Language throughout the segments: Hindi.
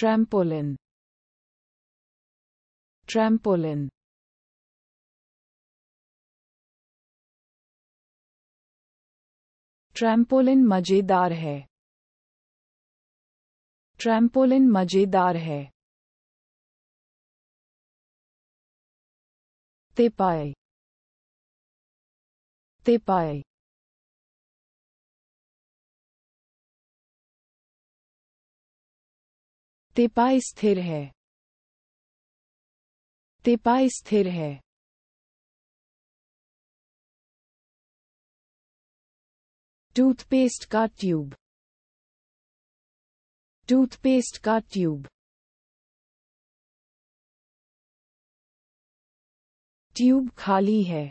trampoline trampoline ट्रैम्पोलिन मजेदार है ट्रैम्पोलिन मजेदार है तेपाई तेपाई तिपा स्थिर है तिपा स्थिर है टूथपेस्ट का ट्यूब टूथपेस्ट का ट्यूब ट्यूब खाली है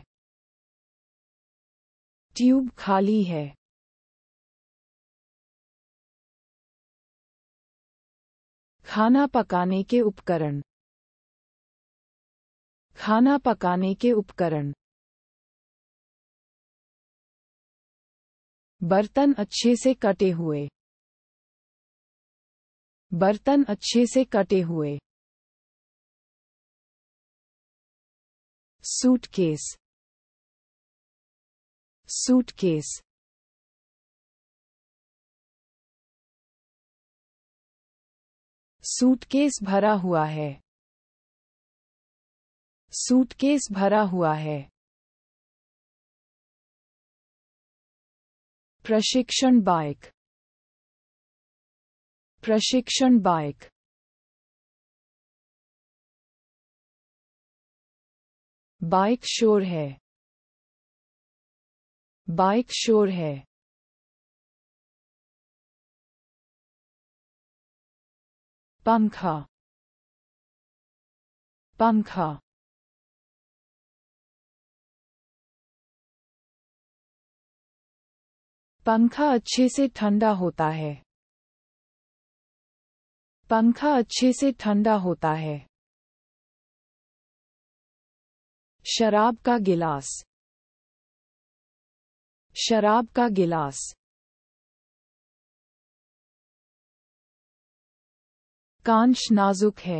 ट्यूब खाली है खाना पकाने के उपकरण खाना पकाने के उपकरण बर्तन अच्छे से कटे हुए बर्तन अच्छे से कटे हुए सूटकेस सूटकेस सूटकेस भरा हुआ है सूटकेस भरा हुआ है प्रशिक्षण बाइक प्रशिक्षण बाइक बाइक शोर है बाइक शोर है bunker bunker पंखा अच्छे से ठंडा होता है पंखा अच्छे से ठंडा होता है शराब का गिलास शराब का गिलास कांश नाजुक है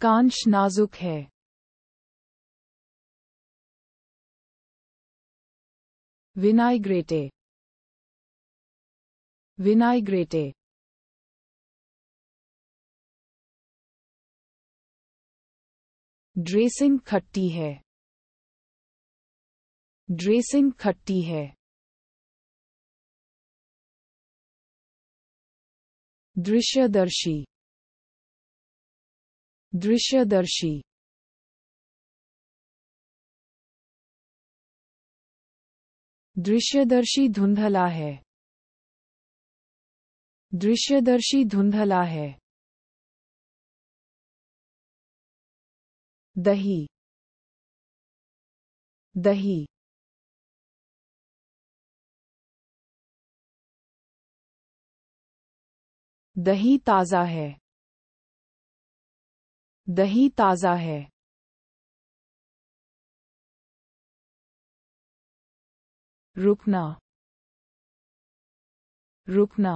कांश नाजुक है विनाइग्रेटे विनाइग्रेटे ड्रेसिंग खट्टी है ड्रेसिंग खट्टी है दृश्यदर्शी दृश्यदर्शी दृश्यदर्शी धुंधला है दृश्यदर्शी धुंधला है दही दही दही ताज़ा है दही ताज़ा है रुकना रुकना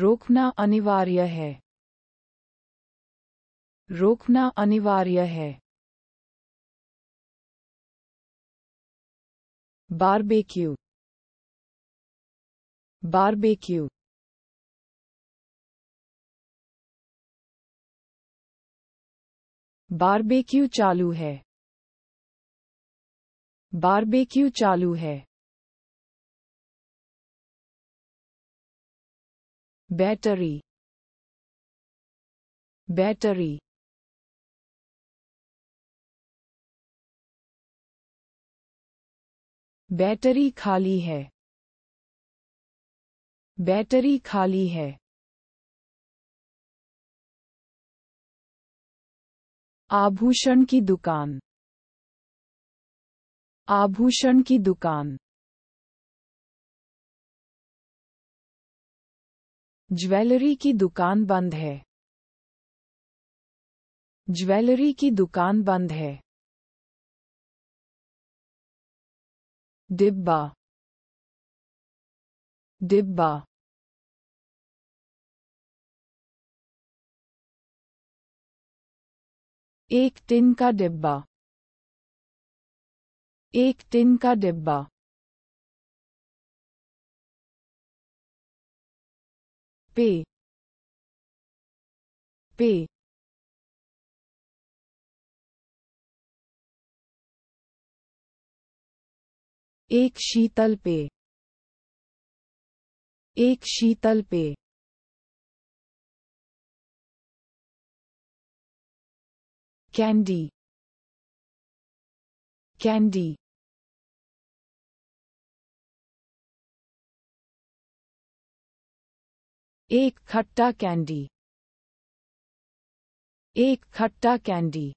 रोकना अनिवार्य है रोकना अनिवार्य है barbecue barbecue बारबेक्यू चालू है बारबेक्यू चालू है बैटरी बैटरी बैटरी खाली है बैटरी खाली है आभूषण की दुकान आभूषण की दुकान ज्वेलरी की दुकान बंद है ज्वेलरी की दुकान बंद है डिब्बा डिब्बा एक टिन का डिब्बा एक टिन का डिब्बा पे पे एक शीतल पे एक शीतल पे कैंडी कैंडी एक खट्टा कैंडी एक खट्टा कैंडी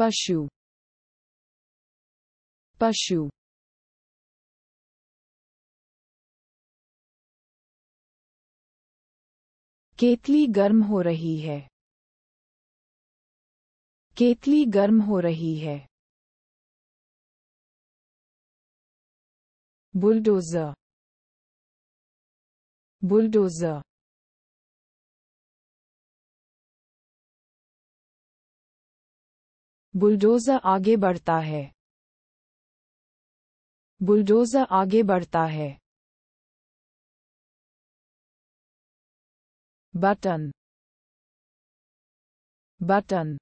पशु पशु केतली गर्म हो रही है केतली गर्म हो रही है बुलडोजर बुलडोजर बुलडोजर आगे बढ़ता है बुलडोजर आगे बढ़ता है बटन बटन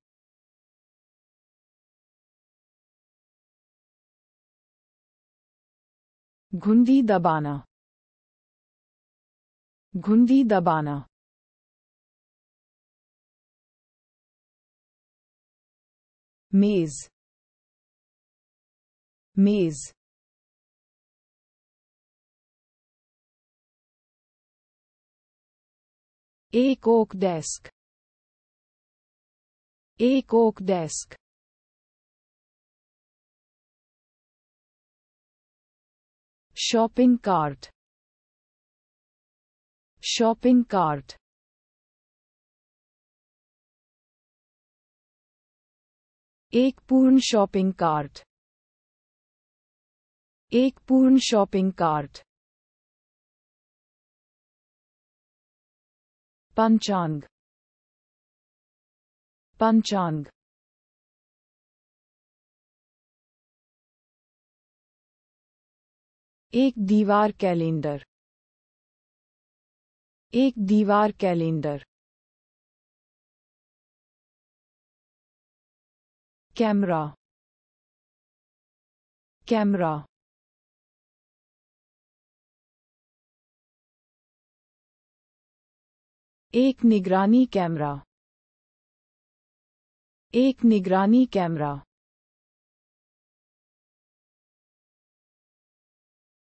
घुंडी दबाना घुंडी दबाना maze maze A oak desk. A oak desk. shopping cart shopping cart एक पूर्ण शॉपिंग कार्ट एक पूर्ण शॉपिंग कार्ट पंचांग पंचांग एक दीवार कैलेंडर एक दीवार कैलेंडर camera camera एक निगरानी कैमरा एक निगरानी कैमरा